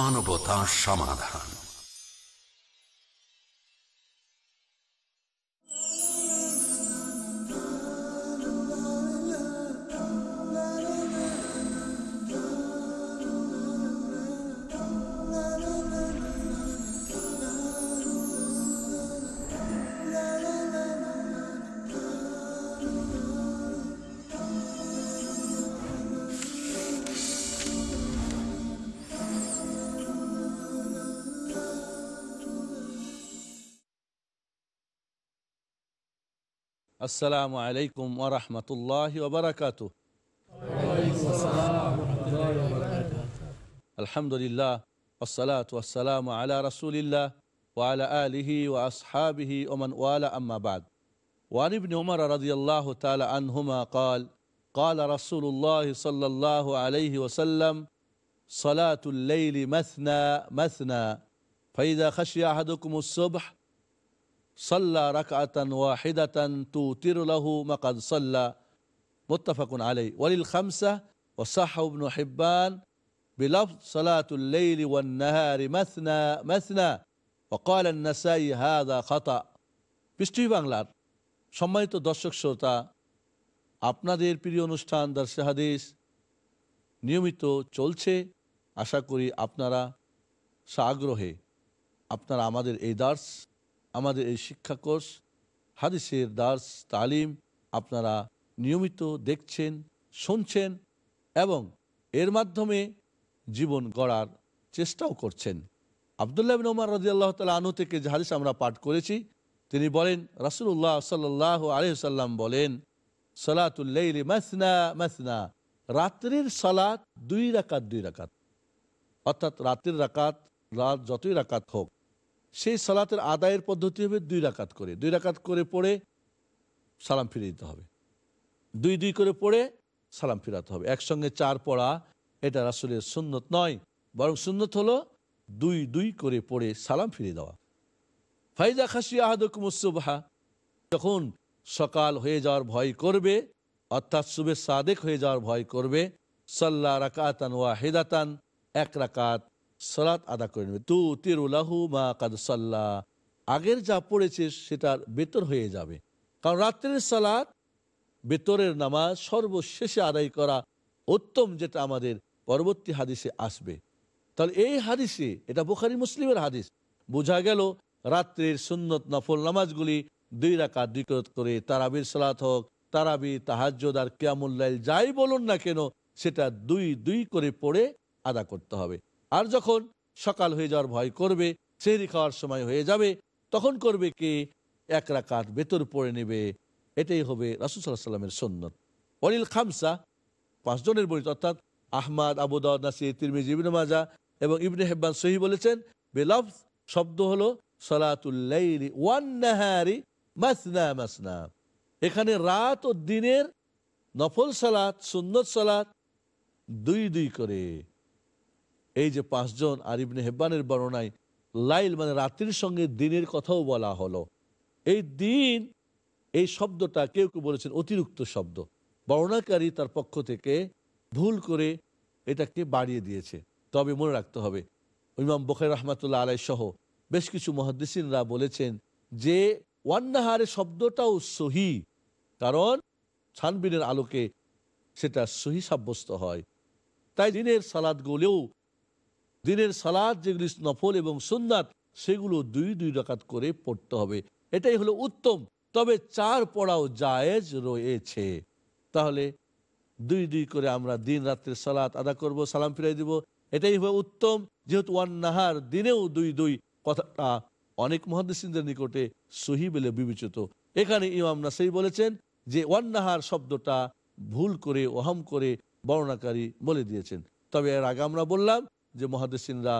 মানবতা সমাধান السلام عليكم ورحمة الله وبركاته وعليكم السلام ورحمة الله وبركاته الحمد لله والصلاة والسلام على رسول الله وعلى آله وأصحابه ومن والى أما بعد وعن ابن عمر رضي الله تعالى عنهما قال قال رسول الله صلى الله عليه وسلم صلاة الليل مثنى مثنى فإذا خشي أحدكم الصبح সাল্লা রাকাতান ওয়াহিদাতান তু তিরুলাহু মাকাদ সাল্লা মোত্তাফাকুন আলাই ওয়ালিল খামসা ও সাহাউবনু হেব্বান بلفظ صلاة الليل والنهار مثنى مثنى وقال النسائي هذا خطأ পৃষ্টি বাংলার সম্মানিত দর্শক শ্রোতা আপনাদের প্রিয় অনুষ্ঠান দর্শে হাদিস নিয়মিত চলছে আশা করি আপনারা সাগ্রহে আপনারা আমাদের এই দার্স আমাদের এই শিক্ষা কোর্স হাদিসের দার্স তালিম আপনারা নিয়মিত দেখছেন শুনছেন এবং এর মাধ্যমে জীবন গড়ার চেষ্টাও করছেন আবদুল্লাবিন ওমর রাজিয়াল্লাহ তাল আনু থেকে হাদিস আমরা পাঠ করেছি তিনি বলেন রাসুল্লাহ সাল্লাহ আলহ্লাম বলেন সলাতুল্লাইলি মাসনা মাসনা রাত্রির সালাত দুই রাকাত দুই রাকাত অর্থাৎ রাত্রির রাকাত রাত যতই রাকাত হোক সেই সালাতের আদায়ের পদ্ধতি হবে দুই রাকাত করে দুই রাকাত করে পড়ে সালাম ফিরে দিতে হবে দুই দুই করে পড়ে সালাম ফিরাতে হবে একসঙ্গে চার পড়া এটা আসলে সুন্নত নয় বরং সুন্নত হলো দুই দুই করে পড়ে সালাম ফিরে দেওয়া ফাইজা খাসি মুসুবাহা যখন সকাল হয়ে যাওয়ার ভয় করবে অর্থাৎ শুভে সাদেক হয়ে যাওয়ার ভয় করবে সাল্লা রাকাতান ওয়া হেদাতান এক রাকাত সালাত আদা করে নেবে তু তিরুলাহু মা কাদসাল্লা আগের যা পড়েছে সেটার বেতর হয়ে যাবে কারণ রাত্রের সালাত বেতরের নামাজ সর্বশেষে আদায় করা উত্তম যেটা আমাদের পরবর্তী হাদিসে আসবে তাহলে এই হাদিসে এটা বুখারি মুসলিমের হাদিস বোঝা গেল রাত্রের সুন্নত নফল নামাজগুলি দুই রাখা দুই করে তারাবির সালাত হোক তারাবি তাহাজ্জদ আর কিয়ামুল্লাইল যাই বলুন না কেন সেটা দুই দুই করে পড়ে আদা করতে হবে আর যখন সকাল হয়ে যাওয়ার ভয় করবে সেহরি খাওয়ার সময় হয়ে যাবে তখন করবে কে এক রাকাত বেতর পড়ে নেবে এটাই হবে রাসুল সাল্লাহ সাল্লামের সন্ন্যত অনিল খামসা পাঁচজনের বই অর্থাৎ আহমাদ আবুদাউদ নাসির তিরমিজ ইবনে মাজা এবং ইবনে হেব্বান সহি বলেছেন বেলভ শব্দ হলো সলাতুল্লাইলি ওয়ান নাহারি মাসনা মাসনা এখানে রাত ও দিনের নফল সালাত সুন্নত সালাত দুই দুই করে এই যে পাঁচজন আর ইবনে হেব্বানের বর্ণনায় লাইল মানে রাত্রির সঙ্গে দিনের কথাও বলা হলো এই দিন এই শব্দটা কেউ কেউ বলেছেন অতিরিক্ত শব্দ বর্ণাকারী তার পক্ষ থেকে ভুল করে এটাকে বাড়িয়ে দিয়েছে তবে মনে রাখতে হবে ইমাম বখের রহমাতুল্লাহ আলাই সহ বেশ কিছু মহাদিসিনরা বলেছেন যে ওয়ান্নাহারে শব্দটাও সহি কারণ ছানবিনের আলোকে সেটা সহি সাব্যস্ত হয় তাই দিনের সালাদ গোলেও দিনের সালাদ যেগুলি নফল এবং সুন্নাত সেগুলো দুই দুই রকাত করে পড়তে হবে এটাই হলো উত্তম তবে চার পড়াও জায়েজ রয়েছে তাহলে দুই দুই করে আমরা দিন রাত্রের সালাত আদা করব সালাম ফিরাই দিব এটাই হবে উত্তম যেহেতু ওয়ান নাহার দিনেও দুই দুই কথাটা অনেক মহাদেশিনদের নিকটে সহি বলে বিবেচিত এখানে ইমাম নাসাই বলেছেন যে ওয়ান নাহার শব্দটা ভুল করে ওহাম করে বর্ণাকারী বলে দিয়েছেন তবে এর আগে আমরা বললাম যে মহাদেসিনরা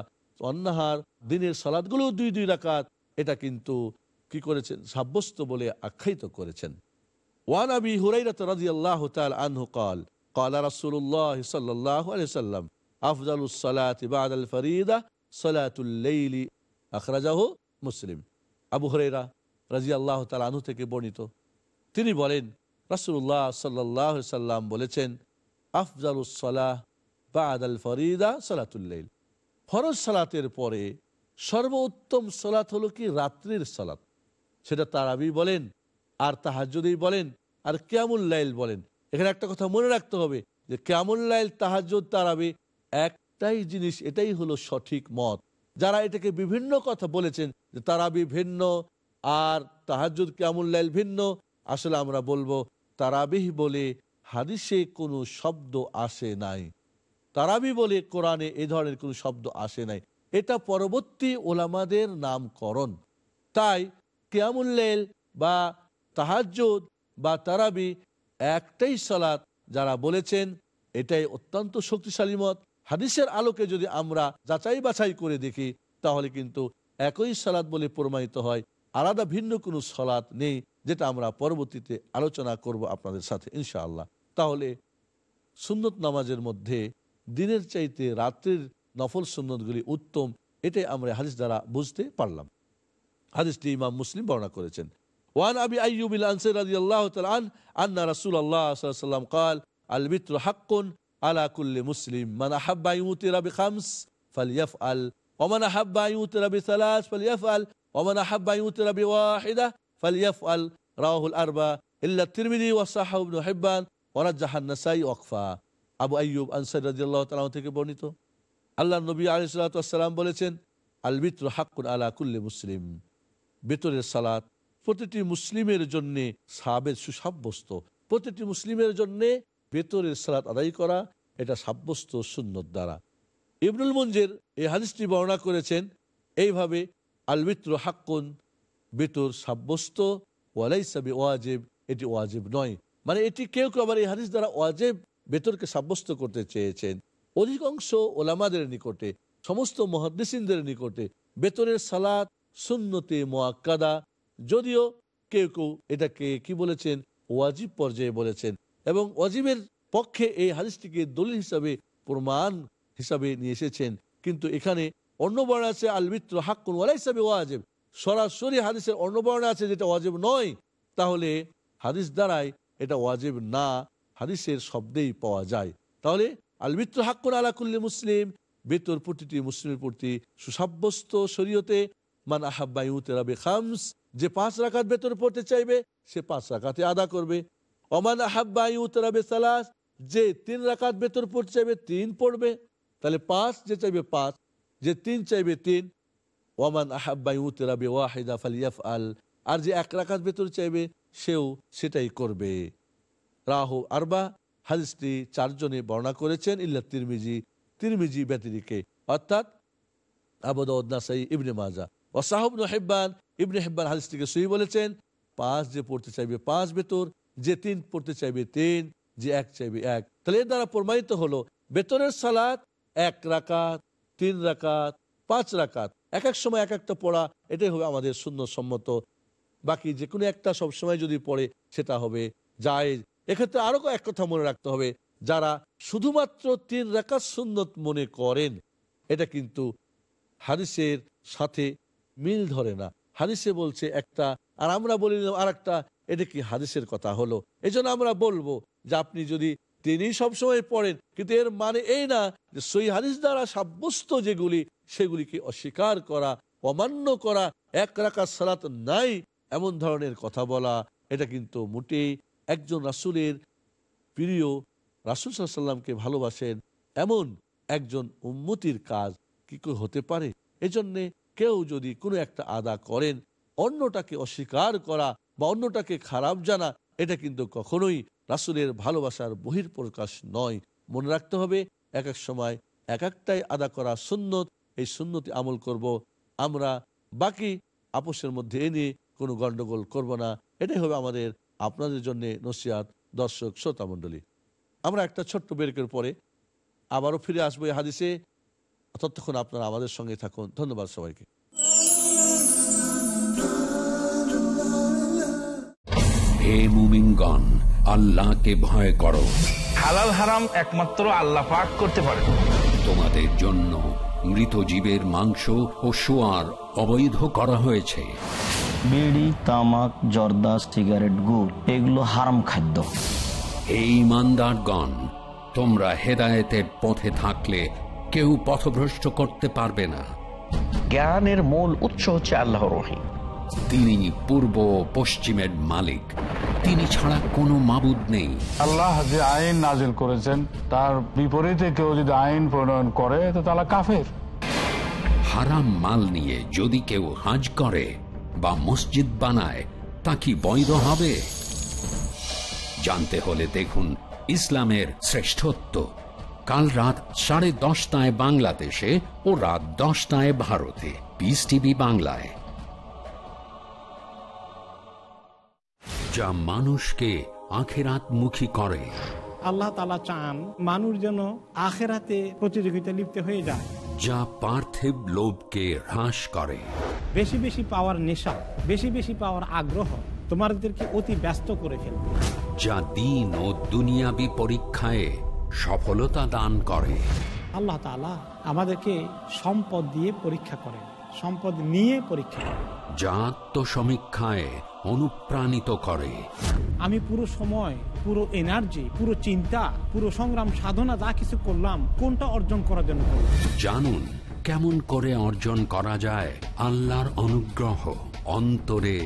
অন্নাহার দিনের সালাদগুলো দুই দুই রাকাত এটা কিন্তু কি করেছেন সাব্যস্ত বলে আখ্যায়িত করেছেন ওয়ান আবি হুরাইরাত রাজি আল্লাহ আনহু কল قال رسول الله صلى الله عليه وسلم أفضل الصلاة بعد الفريدة صلاة মুসলিম আবু হরেরা রাজি আল্লাহ তাল থেকে বর্ণিত তিনি বলেন রাসুল্লাহ সাল্লাহ সাল্লাম বলেছেন আফজালুসলাহ বাদ ফরিদা সলাতুল্লাইল ফরজ সালাতের পরে সর্বোত্তম সলাত হলো কি রাত্রির সলাত সেটা আবি বলেন আর তাহাজুদেই বলেন আর লাইল বলেন এখানে একটা কথা মনে রাখতে হবে যে লাইল তাহাজুদ আবি একটাই জিনিস এটাই হলো সঠিক মত যারা এটাকে বিভিন্ন কথা বলেছেন যে তারাবি ভিন্ন আর তাহাজুদ লাইল ভিন্ন আসলে আমরা বলবো তারাবিহ বলে হাদিসে কোনো শব্দ আসে নাই তারাবি বলে কোরআনে এ ধরনের কোন শব্দ আসে নাই এটা পরবর্তী ওলামাদের নামকরণ তাই কেয়ামুল্লেল বা তাহাজুদ বা তারাবি একটাই সালাত যারা বলেছেন এটাই অত্যন্ত শক্তিশালী মত হাদিসের আলোকে যদি আমরা যাচাই বাছাই করে দেখি তাহলে কিন্তু একই সালাদ বলে প্রমাণিত হয় আলাদা ভিন্ন কোনো সলাদ নেই যেটা আমরা পরবর্তীতে আলোচনা করব আপনাদের সাথে ইনশাআল্লাহ তাহলে সুন্নত নামাজের মধ্যে দিনের চাইতে রাত্রির নফল সুন্নতগুলি উত্তম এটাই আমরা হাদিস দ্বারা বুঝতে পারলাম হাদিসটি ইমাম মুসলিম বর্ণনা করেছেন ওয়ান আবি আইয়ুব আনসার রাদিয়াল্লাহু তাআলা আন আন্না রাসূলুল্লাহ সাল্লাল্লাহু আলাইহি ওয়াসাল্লাম قال البتر حق على كل مسلم من احب يوتر بخمس فليفعل ومن احب يوتر بثلاث فليفعل ومن احب يوتر بواحده فليفعل رواه الاربعه الا الترمذي وصححه ابن حبان ورجح النسائي وقفا আবু আইয়ুব আনসার রাজিয়াল্লাহ তালাম থেকে বর্ণিত আল্লাহ নবী আলিসাল্লাম বলেছেন আল বিত্র হাক্কুন আলা কুল্লে মুসলিম বেতরের সালাত প্রতিটি মুসলিমের জন্যে সাবের সুসাব্যস্ত প্রতিটি মুসলিমের জন্যে বেতরের সালাত আদায় করা এটা সাব্যস্ত সুন্নত দ্বারা ইবনুল মঞ্জের এই হাদিসটি বর্ণনা করেছেন এইভাবে আলবিত্র হাক্কুন বেতর সাব্যস্ত ওয়ালাইসাবি ওয়াজেব এটি ওয়াজেব নয় মানে এটি কেউ কেউ আবার এই হাদিস দ্বারা ওয়াজেব বেতরকে সাব্যস্ত করতে চেয়েছেন অধিকাংশ ওলামাদের নিকটে সমস্ত মহাদিসিনদের নিকটে বেতরের সালাদ সুন্নতি মোয়াক্কাদা যদিও কেউ কেউ এটাকে কি বলেছেন ওয়াজিব পর্যায়ে বলেছেন এবং ওয়াজিবের পক্ষে এই হাদিসটিকে দলিল হিসাবে প্রমাণ হিসাবে নিয়ে এসেছেন কিন্তু এখানে অন্য আছে আলমিত্র হাক্কুন ওয়ালা হিসাবে ওয়াজেব সরাসরি হাদিসের অন্নবর্ণ আছে যেটা ওয়াজেব নয় তাহলে হাদিস দ্বারাই এটা ওয়াজিব না হাদিসের শব্দেই পাওয়া যায় তাহলে আল মিত্র হাক্কর আলাকুল্লি মুসলিম বেতর প্রতিটি মুসলিমের প্রতি সুসাব্যস্ত শরীয়তে মান আহাব্বাইউতেরাবে খামস যে পাঁচ রাখাত বেতন পড়তে চাইবে সে পাঁচ রাখাতে আদা করবে অমান উতেরাবে সালাস যে তিন রাখাত বেতন পড়তে চাইবে তিন পড়বে তাহলে পাঁচ যে চাইবে পাঁচ যে তিন চাইবে তিন ওমান আহাব্বাইউতেরাবে ওয়াহিদা ফালিয়াফ আল আর যে এক রাখাত বেতন চাইবে সেও সেটাই করবে রাহু আরবা হাদিসটি চারজনে বর্ণনা করেছেন ইল্লা তিরমিজি তিরমিজি ব্যতিরিকে অর্থাৎ আবদাই ইবনে মাজা সাহব হেব্বান ইবনে হেব্বান হাদিসটিকে সহি বলেছেন পাঁচ যে পড়তে চাইবে পাঁচ বেতর যে তিন পড়তে চাইবে তিন যে এক চাইবে এক তাহলে দ্বারা প্রমাণিত হলো বেতনের সালাত এক রাকাত তিন রাকাত পাঁচ রাকাত এক এক সময় এক একটা পড়া এটাই হবে আমাদের শূন্য সম্মত বাকি যে কোনো একটা সবসময় যদি পড়ে সেটা হবে জায়েজ এক্ষেত্রে আরো এক কথা মনে রাখতে হবে যারা শুধুমাত্র তিন রেখা সুন্নত মনে করেন এটা কিন্তু হাদিসের সাথে মিল ধরে না হাদিসে বলছে একটা আর আমরা বলি আর একটা এটা কি হাদিসের কথা হলো এই আমরা বলবো যে আপনি যদি তিনি সবসময় পড়েন কিন্তু এর মানে এই না যে সই হাদিস দ্বারা সাব্যস্ত যেগুলি সেগুলিকে অস্বীকার করা অমান্য করা এক রাখা সালাত নাই এমন ধরনের কথা বলা এটা কিন্তু মোটেই একজন রাসুলের প্রিয় রাসুল সাল্লামকে ভালোবাসেন এমন একজন উন্মতির কাজ কি করে হতে পারে এজন্যে কেউ যদি কোনো একটা আদা করেন অন্যটাকে অস্বীকার করা বা অন্যটাকে খারাপ জানা এটা কিন্তু কখনোই রাসুলের ভালোবাসার বহির প্রকাশ নয় মনে রাখতে হবে এক এক সময় এক একটাই আদা করা সুন্নত এই সুন্নতি আমল করব। আমরা বাকি আপোষের মধ্যে এনে কোনো গণ্ডগোল করব না এটাই হবে আমাদের আপনাদের জন্য নসিয়াত দর্শক শ্রোতামণ্ডলী আমরা একটা ছোট্ট বেরকের পরে আবারও ফিরে আসবো এই হাদিসে ততক্ষণ আপনারা আমাদের সঙ্গে থাকুন ধন্যবাদ সবাইকে হে মুমিনগণ আল্লাহকে ভয় করো হালাল হারাম একমাত্র আল্লাহ পাক করতে পারে তোমাদের জন্য মৃত জীবের মাংস ও সোয়ার অবৈধ করা হয়েছে বিড়ি তামাক জর্দা সিগারেট গুড় এগুলো হারাম খাদ্য এই ইমানদারগণ তোমরা হেদায়েতের পথে থাকলে কেউ পথভ্রষ্ট করতে পারবে না জ্ঞানের মূল উৎস হচ্ছে আল্লাহ রহিম তিনি পূর্ব পশ্চিমের মালিক তিনি ছাড়া কোনো মাবুদ নেই আল্লাহ যে আইন নাজিল করেছেন তার বিপরীতে কেউ যদি আইন প্রণয়ন করে তো তারা কাফের হারাম মাল নিয়ে যদি কেউ হাজ করে বা মসজিদ বানায় তা কি বৈধ হবে জানতে হলে দেখুন ইসলামের শ্রেষ্ঠত্ব কাল রাত সাড়ে দশটায় বাংলাদেশে ও রাত দশটায় ভারতে পিস টিভি বাংলায় যা মানুষকে আখেরাত মুখী করে আল্লাহ তালা চান মানুষ যেন আখেরাতে প্রতিযোগিতা লিপ্ত হয়ে যায় যা পার্থিব লোভকে হ্রাস করে বেশি বেশি পাওয়ার নেশা বেশি বেশি পাওয়ার আগ্রহ তোমাদেরকে অতি ব্যস্ত করে ফেলবে যা দিন ও দুনিয়াবি পরীক্ষায় সফলতা দান করে আল্লাহ তালা আমাদেরকে সম্পদ দিয়ে পরীক্ষা করেন সম্পদ নিয়ে পরীক্ষা করেন যা আত্মসমীক্ষায় অনুপ্রাণিত করে আমি পুরো সময় পুরো এনার্জি পুরো চিন্তা পুরো সংগ্রাম সাধনা যা কিছু করলাম কোনটা অর্জন করার জন্য জানুন কেমন করে অর্জন করা যায় আল্লাহর অনুগ্রহ অন্তরে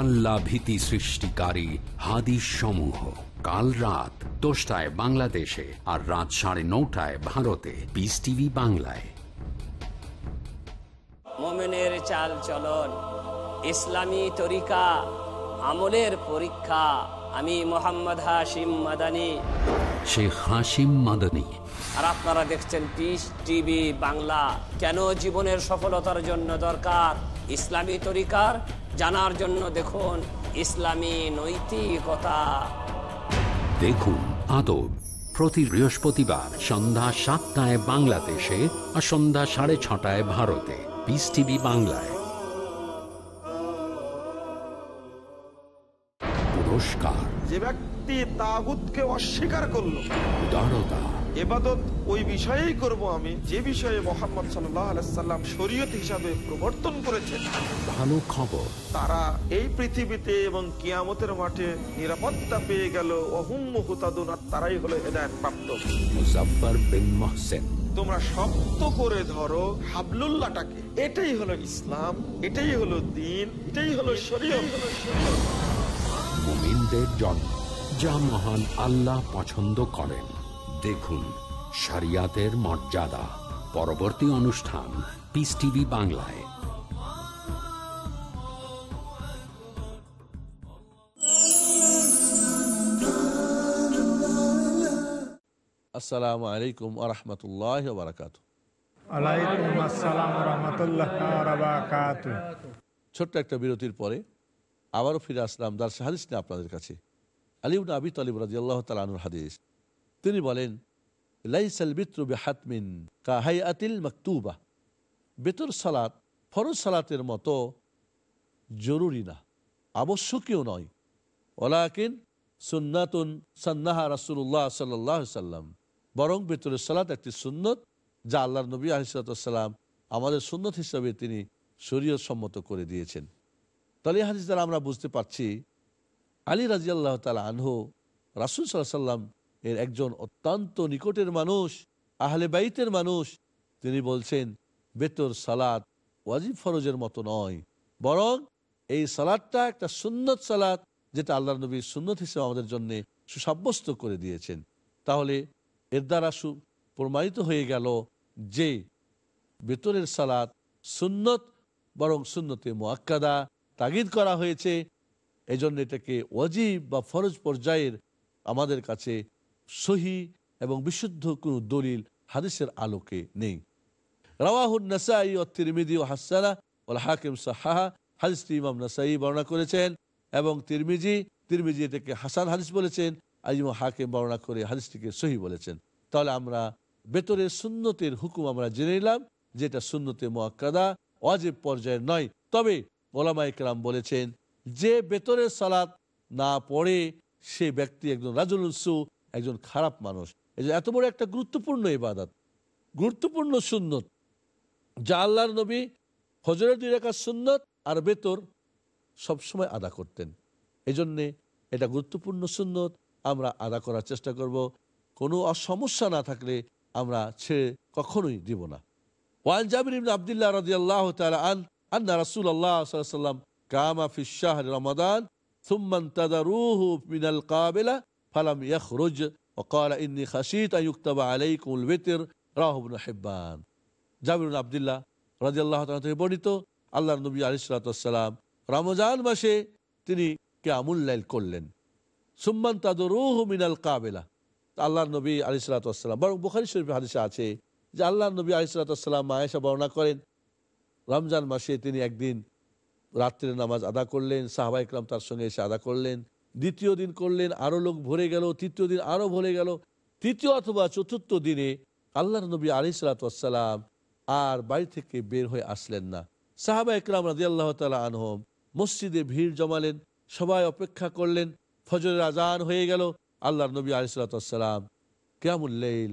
আল্লাহ ভীতি সৃষ্টিকারী হাদিস সমূহ কাল রাত দশটায় বাংলাদেশে আর রাত সাড়ে নটায় ভারতে পিস টিভি বাংলায় মোমেনের চাল চলন ইসলামী তরিকা আমলের পরীক্ষা আমি মোহাম্মদ হাশিম মাদানি শেখ হাসিম মাদানী আর আপনারা দেখছেন পিস টিভি বাংলা কেন জীবনের সফলতার জন্য দরকার ইসলামী তরিকার জানার জন্য দেখুন ইসলামী নৈতিকতা দেখুন আদব প্রতি বৃহস্পতিবার সন্ধ্যা সাতটায় বাংলাদেশে আর সন্ধ্যা সাড়ে ছটায় ভারতে পিস টিভি বাংলায় পুরস্কার যে ব্যক্তি তাগুতকে অস্বীকার করল উদারতা এবাদত ওই বিষয়েই করব আমি যে বিষয়ে মোহাম্মদ সাল্লাহ শরীয়ত হিসাবে প্রবর্তন করেছেন ভালো খবর তারা এই পৃথিবীতে এবং কিয়ামতের মাঠে নিরাপত্তা পেয়ে গেল অহুম হুতাদুন আর তারাই হলো হেদায়ত প্রাপ্ত মুজাফার বিন মহসেন তোমরা শক্ত করে ধরো হাবলুল্লাহটাকে এটাই হলো ইসলাম এটাই হলো দিন এটাই হলো শরীয়ত মুমিনদের জন্ম যা মহান আল্লাহ পছন্দ করেন দেখুন শরিয়াতের মর্যাদা পরবর্তী অনুষ্ঠান পিস টিভি বাংলায় আসসালামু আলাইকুম ওয়া ওয়া ওয়া রাহমাতুল্লাহি রাহমাতুল্লাহি আসসালাম ওয়া বারাকাত ছোট একটা বিরতির পরে আবারো ফিরে আসলাম দর্শক হাদিস নিয়ে আপনাদের কাছে আলী ইবনে আবি তালিব রাদিয়াল্লাহু আল্লাহ তালুর হাদিস তিনি বলেন বিত্রু বেহাতমিন কাহাই আতিল মকতুবা বেতর সালাত ফরজ সালাতের মতো জরুরি না আবশ্যকীয় নয় ওলাকিন সুন্নাতুন সান্নাহা রাসুল্লাহ সাল্লাম বরং বেতরের সালাত একটি সুন্নত যা আল্লাহ নবী আলিসাল্লাম আমাদের সুন্নত হিসাবে তিনি শরীয় সম্মত করে দিয়েছেন তাহলে হাজি দ্বারা আমরা বুঝতে পারছি আলী রাজিয়াল্লাহ তালা আনহু রাসুল সাল্লাহ সাল্লাম এর একজন অত্যন্ত নিকটের মানুষ আহলে বাইতের মানুষ তিনি বলছেন বেতর সালাত ওয়াজিব ফরজের মতো নয় বরং এই সালাদটা একটা সুন্নত সালাদ যেটা আল্লাহ নবীর সুন্নত হিসেবে আমাদের জন্য সুসাব্যস্ত করে দিয়েছেন তাহলে এর দ্বারা সু প্রমাণিত হয়ে গেল যে বেতরের সালাত সুন্নত বরং সুন্নতে মোয়াক্কাদা তাগিদ করা হয়েছে এজন্য এটাকে ওয়াজিব বা ফরজ পর্যায়ের আমাদের কাছে সহি এবং বিশুদ্ধ কোনো দলিল হাদিসের আলোকে নেই রাওয়াহুল নাসাই ও তিরমিদি ও হাসানা ওল হাকিম সাহা হাদিস ইমাম নাসাই বর্ণনা করেছেন এবং তিরমিজি তিরমিজি এটাকে হাসান হাদিস বলেছেন আজিম হাকিম বর্ণনা করে হাদিসটিকে সহি বলেছেন তাহলে আমরা বেতরের সুন্নতের হুকুম আমরা জেনে নিলাম যেটা সুন্নতে মোয়াক্কাদা অজেব পর্যায়ের নয় তবে ওলামা ইকরাম বলেছেন যে বেতরের সালাত না পড়ে সে ব্যক্তি একজন রাজুল উৎসু একজন খারাপ মানুষ এই এত বড় একটা গুরুত্বপূর্ণ ইবাদত গুরুত্বপূর্ণ সুন্নত যা আল্লাহর নবী হজরত ইরাকার সুন্নত আর বেতর সবসময় আদা করতেন এজন্যে এটা গুরুত্বপূর্ণ সুন্নত আমরা আদা করার চেষ্টা করব কোনো অসমস্যা না থাকলে আমরা ছেড়ে কখনোই দিব না ওয়ান জাবির ইবনে আবদুল্লাহ রাদিয়াল্লাহু তাআলা আন আন্না রাসূলুল্লাহ সাল্লাল্লাহু আলাইহি ওয়াসাল্লাম কামা ফি শাহরি রমাদান সুম্মা তাদারুহু মিনাল কাবিলা ফালাম ইয়াখরুজ وقال إني خشيت أن يكتب عليكم الوتر রাহ ইবনে হিব্বান জাবির ইবনে আব্দুল্লাহ রাদিয়াল্লাহু তাআলা থেকে বর্ণিত আল্লাহর নবী আলাইহিসসালাম রমজান মাসে তিনি কিয়ামুল লাইল করলেন সুম্মান তাদরুহু মিনাল কাবিলা আল্লাহর নবী আলাইহিসসালাম বরং বুখারী শরীফে হাদিসে আছে যে আল্লাহর নবী আলাইহিসসালাম আয়েশা বর্ণনা করেন রমজান মাসে তিনি একদিন রাত্রের নামাজ আদা করলেন সাহাবা ইকরাম তার সঙ্গে এসে আদা করলেন দ্বিতীয় দিন করলেন আরো লোক ভরে গেল তৃতীয় দিন আরো ভরে গেল তৃতীয় অথবা চতুর্থ দিনে আল্লাহ নবী আলী সালাতাম আর বাড়ি থেকে বের হয়ে আসলেন না সাহাবা ইকরাম রাজি আল্লাহ তালা আনহম মসজিদে ভিড় জমালেন সবাই অপেক্ষা করলেন ফজরের আজান হয়ে গেল আল্লাহ নবী আলী সালাতাম কেয়ামুল্লেইল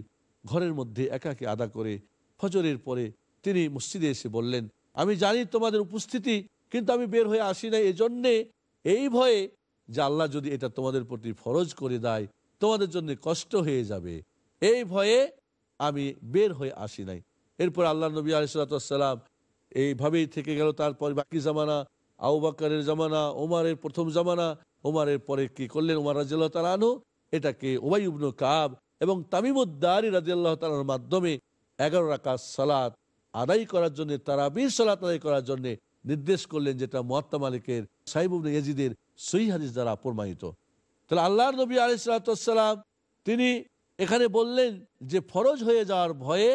ঘরের মধ্যে একাকে আদা করে ফজরের পরে তিনি মসজিদে এসে বললেন আমি জানি তোমাদের উপস্থিতি কিন্তু আমি বের হয়ে আসি না এজন্যে এই ভয়ে যে আল্লাহ যদি এটা তোমাদের প্রতি ফরজ করে দেয় তোমাদের জন্য কষ্ট হয়ে যাবে এই ভয়ে আমি বের হয়ে আসি নাই এরপর আল্লাহ নবী আলিসাল্লাম এইভাবেই থেকে গেল তারপর বাকি জামানা আউ বাক্কারের জামানা ওমারের প্রথম জামানা ওমারের পরে কি করলেন ওমার রাজিয়াল্লাহ তালা আনু এটাকে ওবাইবনু কাব এবং তামিমুদ্দারি রাজিয়াল্লাহ তালার মাধ্যমে এগারো রাকাত সালাত আদায় করার জন্য বীর সালাত আদায় করার জন্যে নির্দেশ করলেন যেটা মোয়াত্তা মালিকের সাহিবুল ইয়াজিদের সই হাদিস দ্বারা প্রমাণিত তাহলে আল্লাহ নবী আলিসাল্লাম তিনি এখানে বললেন যে ফরজ হয়ে যাওয়ার ভয়ে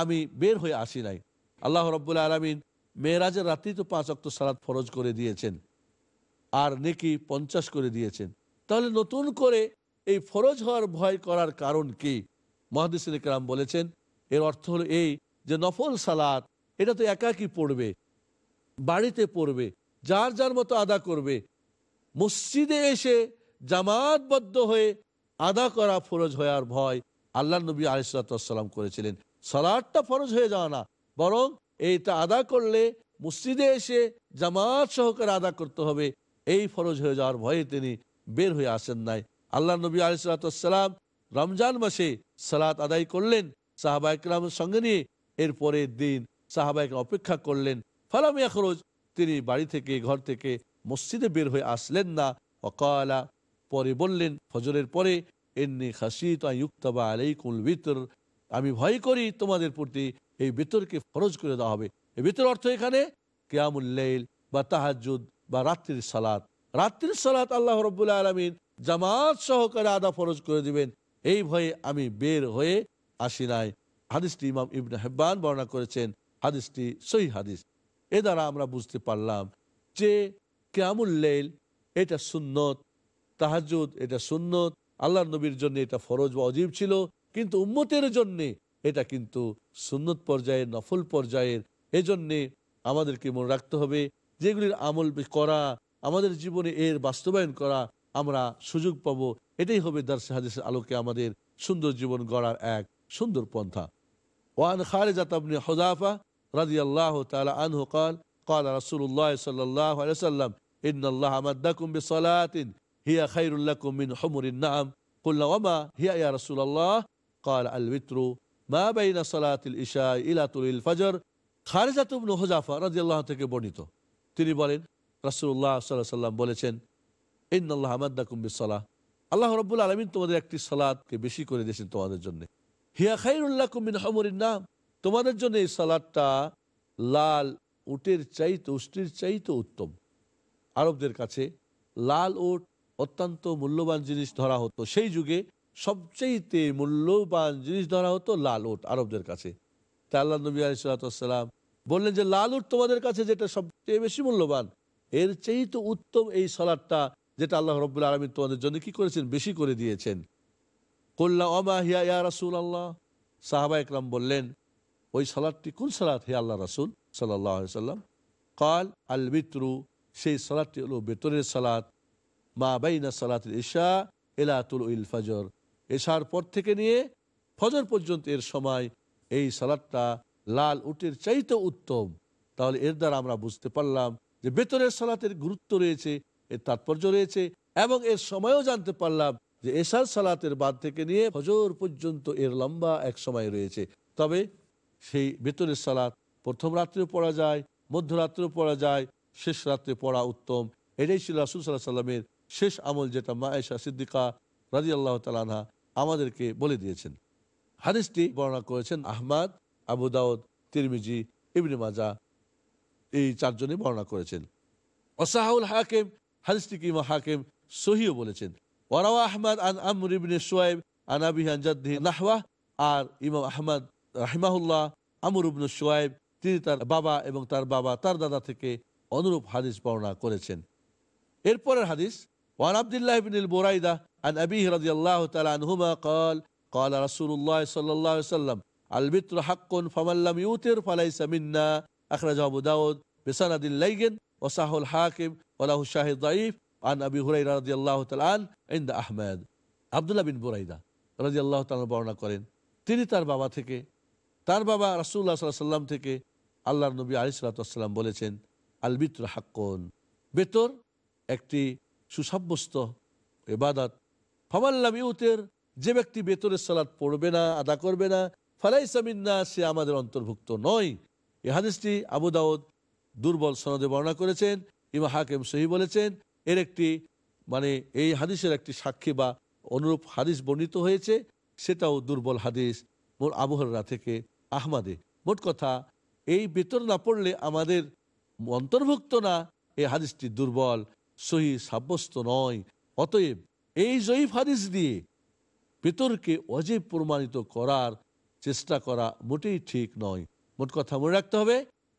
আমি বের হয়ে আসি নাই আল্লাহ রব্বুল্লা আলমিন মেয়েরাজের রাত্রি তো পাঁচ অক্ত সালাদ ফরজ করে দিয়েছেন আর নেকি পঞ্চাশ করে দিয়েছেন তাহলে নতুন করে এই ফরজ হওয়ার ভয় করার কারণ কি মহাদিস ইকরাম বলেছেন এর অর্থ হলো এই যে নফল সালাত এটা তো একাকি পড়বে বাড়িতে পড়বে যার যার মতো আদা করবে মসজিদে এসে জামাতবদ্ধ হয়ে আদা করা ফরজ হওয়ার ভয় আল্লাহ নবী আলিসাল্লাম করেছিলেন সালাদটা ফরজ হয়ে যাওয়া না বরং এইটা আদা করলে মসজিদে এসে জামাত সহকারে আদা করতে হবে এই ফরজ হয়ে যাওয়ার ভয়ে তিনি বের হয়ে আসেন নাই আল্লাহ নবী আলিসাল্লাম রমজান মাসে সালাত আদায় করলেন সাহাবা ইকরামের সঙ্গে নিয়ে এরপরের দিন সাহাবা অপেক্ষা করলেন ফলাম খরচ তিনি বাড়ি থেকে ঘর থেকে মসজিদে বের হয়ে আসলেন না অকালা পরে বললেন ফজরের পরে এমনি খাসি তাইক্তবা আলাই কুল বিতর আমি ভয় করি তোমাদের প্রতি এই বেতরকে ফরজ করে দেওয়া হবে এই বেতর অর্থ এখানে কেয়ামুল্লাইল বা তাহাজুদ বা রাত্রির সালাত রাত্রির সালাত আল্লাহ রবুল্লা আলমিন জামাত সহকারে আদা ফরজ করে দিবেন এই ভয়ে আমি বের হয়ে আসি নাই হাদিসটি ইমাম ইবনে হেব্বান বর্ণনা করেছেন হাদিসটি সহি হাদিস এ দ্বারা আমরা বুঝতে পারলাম যে ক্যামুল লেল এটা সুন্নত তাহাজুদ এটা সুন্নত আল্লাহ নবীর জন্য এটা ফরজ বা অজীব ছিল কিন্তু উম্মতের জন্যে এটা কিন্তু সুন্নত পর্যায়ের নফল পর্যায়ের এজন্যে আমাদেরকে মনে রাখতে হবে যেগুলির আমল করা আমাদের জীবনে এর বাস্তবায়ন করা আমরা সুযোগ পাব এটাই হবে দার্স হাদিসের আলোকে আমাদের সুন্দর জীবন গড়ার এক সুন্দর পন্থা ওয়ান খারেজাত আবনি হজাফা رضي الله تعالى عنه قال قال رسول الله صلى الله عليه وسلم إن الله مدكم بصلاة هي خير لكم من حمر النعم قلنا وما هي يا رسول الله قال الوتر ما بين صلاة الإشاء إلى طول الفجر খারেজাত ইবনু হুজাফা রাদিয়াল্লাহু থেকে বর্ণিত তিনি বলেন রাসূলুল্লাহ সাল্লাল্লাহু আলাইহি সাল্লাম বলেছেন ইন্নাল্লাহা মাদাকুম বিসসালাহ আল্লাহ রাব্বুল আলামিন তোমাদের একটি সালাতকে বেশি করে দিয়েছেন তোমাদের জন্য হিয়া খায়রুল লাকুম মিন হুমুরিন নাম তোমাদের জন্য এই সালাদটা লাল উটের চাইতে উষ্টির চাইতে উত্তম আরবদের কাছে লাল উট অত্যন্ত মূল্যবান জিনিস ধরা হতো সেই যুগে সবচেয়েতে মূল্যবান জিনিস ধরা হতো লাল উট আরবদের কাছে তা আল্লাহ নবী আলিসাল্লাম বললেন যে লাল উট তোমাদের কাছে যেটা সবচেয়ে বেশি মূল্যবান এর তো উত্তম এই সলাটটা যেটা আল্লাহ রব্বুল আলমী তোমাদের জন্য কি করেছেন বেশি করে দিয়েছেন কল্লা অমাহিয়া ইয়া রাসুল আল্লাহ সাহাবা একরাম বললেন ওই সালাদটি কোন সালাদ হে আল্লাহ রাসুল সাল্লাম কাল আল মিত্রু সেই সালাদটি হল বেতরের সালাদ মা বাইনা সালাত ইশা এলাতুল ইল ফজর এশার পর থেকে নিয়ে ফজর পর্যন্ত এর সময় এই সালাদটা লাল উটের চাইতে উত্তম তাহলে এর দ্বারা আমরা বুঝতে পারলাম যে বেতনের সালাতের গুরুত্ব রয়েছে এর তাৎপর্য রয়েছে এবং এর সময়ও জানতে পারলাম যে এশার সালাতের বাদ থেকে নিয়ে ফজর পর্যন্ত এর লম্বা এক সময় রয়েছে তবে সেই বেতনের সালাত প্রথম রাত্রেও পড়া যায় মধ্যরাত্রেও পড়া যায় শেষ রাত্রে পড়া উত্তম এটাই ছিল রাসুল সাল্লাহ সাল্লামের শেষ আমল যেটা মা সিদ্দিকা রাজি আল্লাহ তালানহা আমাদেরকে বলে দিয়েছেন হাদিসটি বর্ণনা করেছেন আহমাদ আবু দাউদ তিরমিজি ইবনে মাজা এই চারজনে বর্ণনা করেছেন ওসাহাউল হাকিম হাদিসটি কিমা হাকিম সহিও বলেছেন ওয়ারাও আহমদ আন আমর ইবনে সোয়েব আনাবিহান জাদ্দিন নাহওয়া আর ইমাম আহমদ রাহিমাহুল্লাহ আমর ইবনু সোয়াইব তিনি তার বাবা এবং তার বাবা তার দাদা থেকে অনুরূপ হাদিস বর্ণনা করেছেন এরপরের হাদিস ওয়ান আবদুল্লাহ ইবিনুল বোরাইদা عن أبيه رضي الله تعالى عنهما قال قال رسول الله صلى الله عليه وسلم البتر حق فمن لم يوتر فليس منا أخرجه أبو داود بسند الليجن وصحه الحاكم وله الشاهد ضعيف عن أبي هريرة رضي الله تعالى عنه عند أحمد আবদুল্লাহ বিন বুরাইদা রাজি আল্লাহ তালা বর্ণনা করেন তিনি তার বাবা থেকে তার বাবা রাসুল্লাহ সাল্লাহ সাল্লাম থেকে আল্লাহ নবী আলিসাল্লাম বলেছেন আলবিত্র হাক্কন বেতর একটি সুসাব্যস্ত এবাদাত ফামাল্লাম ইউতের যে ব্যক্তি বেতরের সালাদ পড়বে না আদা করবে না ফালাই সামিন্না সে আমাদের অন্তর্ভুক্ত নয় এ হাদিসটি আবু দাউদ দুর্বল সনদে বর্ণনা করেছেন ইমা হাকিম সহি বলেছেন এর একটি মানে এই হাদিসের একটি সাক্ষী বা অনুরূপ হাদিস বর্ণিত হয়েছে সেটাও দুর্বল হাদিস মোর আবহাওয়া থেকে আহমাদে মোট কথা এই বেতন না পড়লে আমাদের অন্তর্ভুক্ত না এই হাদিসটি দুর্বল সহি সাব্যস্ত নয় অতএব এই জয়ীফ হাদিস দিয়ে বেতরকে অজীব প্রমাণিত করার চেষ্টা করা মোটেই ঠিক নয় মোট কথা মনে রাখতে হবে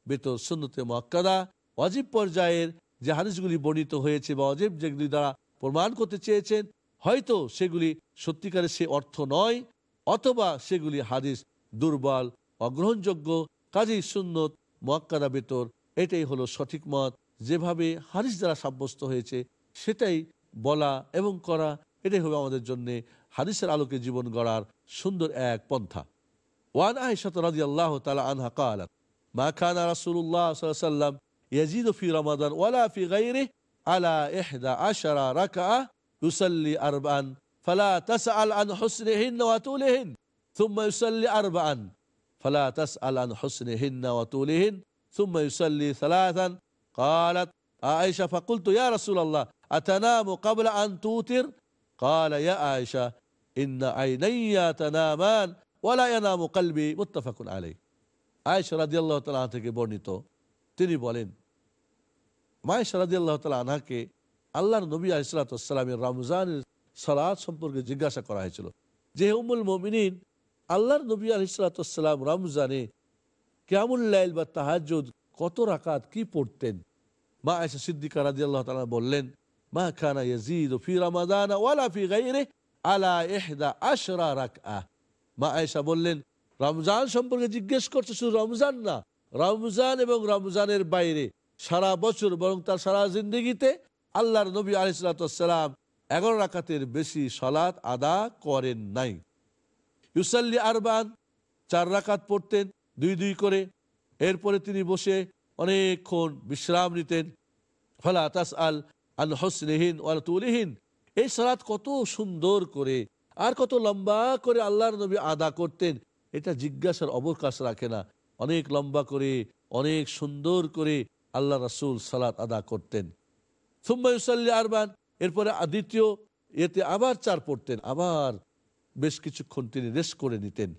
বেতর সুন্নতে মক্কাদা অজীব পর্যায়ের যে হাদিসগুলি বর্ণিত হয়েছে বা অজীব যেগুলি দ্বারা প্রমাণ করতে চেয়েছেন হয়তো সেগুলি সত্যিকারের সে অর্থ নয় অথবা সেগুলি হাদিস দুর্বল অগ্রহণযোগ্য কাজেই সুন্নত মোয়াক্কাদা বেতর এটাই হলো সঠিক মত যেভাবে হারিস দ্বারা সাব্যস্ত হয়েছে সেটাই বলা এবং করা এটাই হবে আমাদের জন্যে হারিসের আলোকে জীবন গড়ার সুন্দর এক পন্থা ওয়ান সত রাজি আল্লাহ তালা আনহা কালাত মা খান রাসুল্লাহ সাল্লাম ইয়াজিদ ফি রমাদান ওয়ালা ফি গাইরে আলা এহদা আশারা রাকা ইউসাল্লি আরবান ফালা তাসআল আন হুসনিহিন ওয়া তুলিহিন ثم يصلي أربعا فلا تسأل عن حسنهن وطولهن ثم يصلي ثلاثا قالت عائشة فقلت يا رسول الله أتنام قبل أن توتر قال يا عائشة إن عيني تنامان ولا ينام قلبي متفق عليه عائشة رضي الله تعالى عنها বর্ণিত তিনি বলেন মায়েশা রাজি আল্লাহ তালা আনহাকে আল্লাহর নবী আলিসাল্লাতামের রমজানের সালাদ সম্পর্কে জিজ্ঞাসা করা হয়েছিল যে উমুল মমিনিন আল্লাহর নবী আলিসালাতাম রমজানে লাইল বা তাহাজ কত রাকাত কি পড়তেন মা আয়সা সিদ্দিকা রাজি আল্লাহ তালা বললেন মা খানা ইয়াজিদ ফি রামাদান ওয়ালা ফি গাইরে আলা এহদা আশরা রাক আহ মা আয়সা বললেন রমজান সম্পর্কে জিজ্ঞেস করছে শুধু রমজান না রমজান এবং রমজানের বাইরে সারা বছর বরং তার সারা জিন্দগিতে আল্লাহর নবী আলিসালাম এগারো রাকাতের বেশি সলাৎ আদা করেন নাই ইউসাল্লি আরবান চার রাকাত পড়তেন দুই দুই করে এরপরে তিনি বসে অনেকক্ষণ বিশ্রাম নিতেন ফলা তাস আল আল হসনেহীন ওয়াল তুলহীন এই সালাত কত সুন্দর করে আর কত লম্বা করে আল্লাহর নবী আদা করতেন এটা জিজ্ঞাসার অবকাশ রাখে না অনেক লম্বা করে অনেক সুন্দর করে আল্লাহ রাসুল সালাত আদা করতেন ইউসাল্লি আরবান এরপরে দ্বিতীয় এতে আবার চার পড়তেন আবার বেশ কিছুক্ষণ তিনি রেস্ট করে নিতেন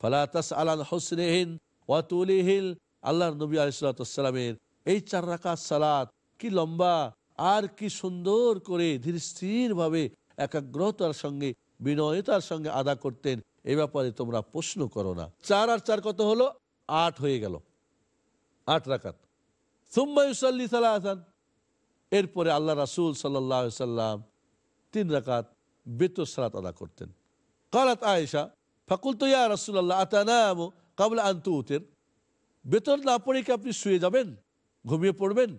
ফালাতাস আলান হোসনেহীন ওয়াতুলিহিল আল্লাহ নবী আলিসালামের এই চার রাকাত সালাত কি লম্বা আর কি সুন্দর করে ধীর স্থিরভাবে একাগ্রতার সঙ্গে বিনয়তার সঙ্গে আদা করতেন এ ব্যাপারে তোমরা প্রশ্ন করো না চার আর চার কত হলো আট হয়ে গেল আট রাকাত সুম্মায়ুসাল্লি সালা আসান এরপরে আল্লাহ রাসুল সাল্লাম তিন রাকাত বেতর সালাত আদা করতেন قالت عائشة فقلت يا رسول الله أتنام قبل أن توتر বেতন না পড়ে কি আপনি শুয়ে যাবেন ঘুমিয়ে পড়বেন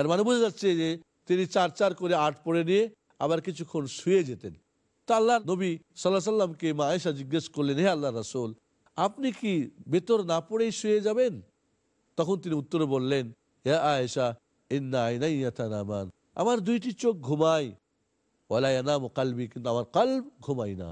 এর মানে বোঝা যাচ্ছে যে তিনি চার চার করে আট পড়ে নিয়ে আবার কিছুক্ষণ শুয়ে যেতেন তা আল্লাহ নবী সাল্লাহ সাল্লামকে মা আয়েশা জিজ্ঞেস করলেন হে আল্লাহ রাসোল আপনি কি বেতর না পড়েই শুয়ে যাবেন তখন তিনি উত্তরে বললেন হে আয়েশা ইন্না আইনাইয়া আমার দুইটি চোখ ঘুমায় ওলায়ানাম কালবি কিন্তু আমার কাল্ব ঘুমাই না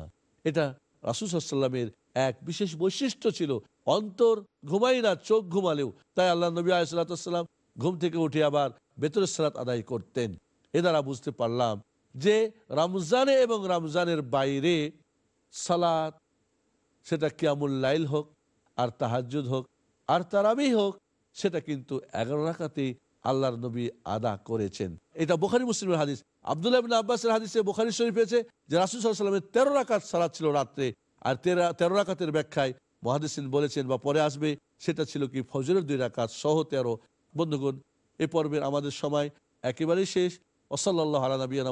এটা রাসুসাল্লামের এক বিশেষ বৈশিষ্ট্য ছিল অন্তর ঘুমাই না চোখ ঘুমালেও তাই আল্লাহ নবী আলাইসাল্লাম ঘুম থেকে উঠে আবার বেতরের সালাত আদায় করতেন এ দ্বারা বুঝতে পারলাম যে রমজানে এবং রমজানের বাইরে সালাত সেটা কিয়ামুল লাইল হোক আর তাহাজুদ হোক আর তারাবি হোক সেটা কিন্তু এগারো রাখাতেই আল্লাহর নবী আদা করেছেন এটা বোখারি মুসলিমের হাদিস আবদুল্লাহ আব্বাসের হাদিসে বোখারি শরীফ হয়েছে যে রাসুল সাল্লামের তেরো রাকাত সালাদ ছিল রাত্রে আর তেরা তেরো রাকাতের ব্যাখ্যায় মহাদিসিন বলেছেন বা পরে আসবে সেটা ছিল কি ফজরের দুই রাকাত সহ তেরো বন্ধুগণ এ পর্বের আমাদের সময় একেবারেই শেষ ওসল্লাহ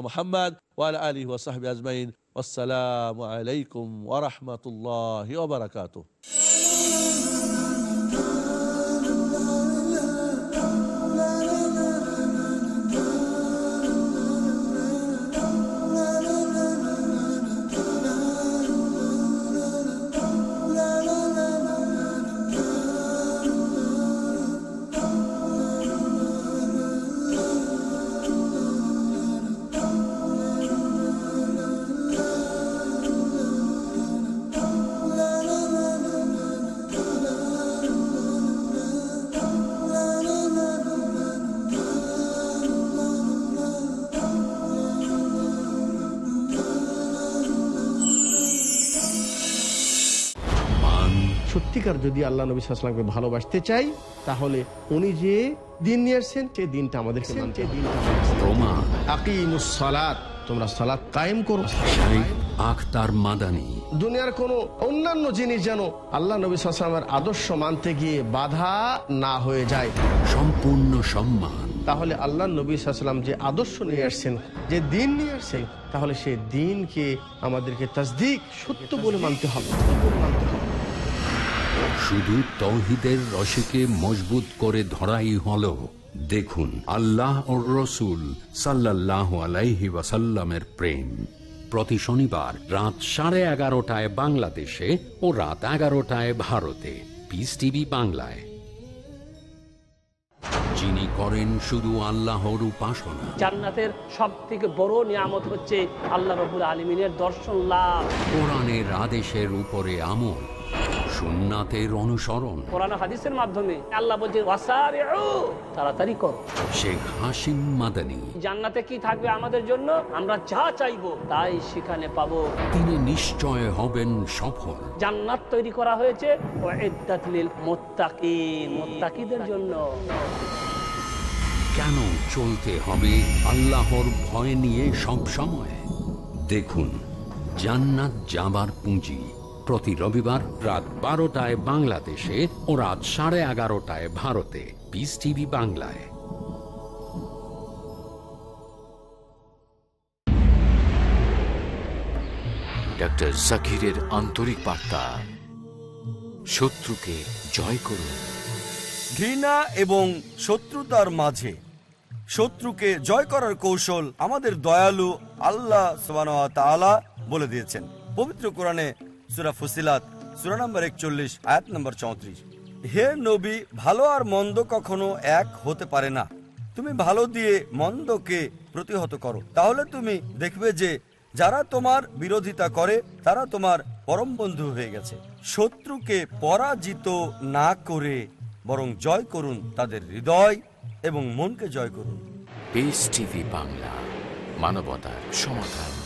মোহাম্মদ ওয়াল আলী ওয়াসাহাবি আজমাইন আসসালামু আলাইকুম ওরহমতুল্লাহ ওবরাকাত সত্যিকার যদি আল্লাহ নবী সালামকে ভালোবাসতে চাই তাহলে উনি যে দিন নিয়ে এসছেন সেই দিনটা আমাদের তাহলে আল্লাহ নবী সালাম যে আদর্শ নিয়ে আসছেন যে দিন নিয়ে আসছেন তাহলে সে দিনকে আমাদেরকে তাসদিক সত্য বলে মানতে হবে শুধু তৌহিদের রশিকে মজবুত করে ধরাই হল দেখুন আল্লাহ ও রসুল সাল্লাহ আলাইহি ওয়াসাল্লামের প্রেম প্রতি শনিবার রাত সাড়ে এগারোটায় বাংলাদেশে ও রাত এগারোটায় ভারতে পিস টিভি বাংলায় যিনি করেন শুধু আল্লাহর উপাসনা জান্নাতের সব থেকে বড় নিয়ামত হচ্ছে আল্লাহ রবুল আলমিনের দর্শন লাভ কোরআনের আদেশের উপরে আমল সুন্নাতের অনুসরণ কোরআন হাদিসের মাধ্যমে আল্লাহ বলছে তাড়াতাড়ি কর শেখ হাসিম মাদানী জান্নাতে কি থাকবে আমাদের জন্য আমরা যা চাইবো তাই সেখানে পাবো তিনি নিশ্চয় হবেন সফল জান্নাত তৈরি করা হয়েছে মোত্তাকিদের জন্য কেন চলতে হবে আল্লাহর ভয় নিয়ে সব সময় দেখুন জান্নাত যাবার পুঁজি প্রতি রবিবার রাত বারোটায় বাংলাদেশে ও রাত সাড়ে এগারোটায় ভারতে পিস টিভি বাংলায় ডক্টর জাকিরের আন্তরিক বার্তা শত্রুকে জয় করুন ঘৃণা এবং শত্রুতার মাঝে শত্রুকে জয় করার কৌশল আমাদের দয়ালু আল্লাহ বলে দিয়েছেন পবিত্র কোরআনে সুরা ফুসিলাত সুরা নম্বর একচল্লিশ আয়াত নম্বর চৌত্রিশ হে নবী ভালো আর মন্দ কখনো এক হতে পারে না তুমি ভালো দিয়ে মন্দকে প্রতিহত করো তাহলে তুমি দেখবে যে যারা তোমার বিরোধিতা করে তারা তোমার পরম বন্ধু হয়ে গেছে শত্রুকে পরাজিত না করে বরং জয় করুন তাদের হৃদয় এবং মনকে জয় করুন বাংলা মানবতার সমাধান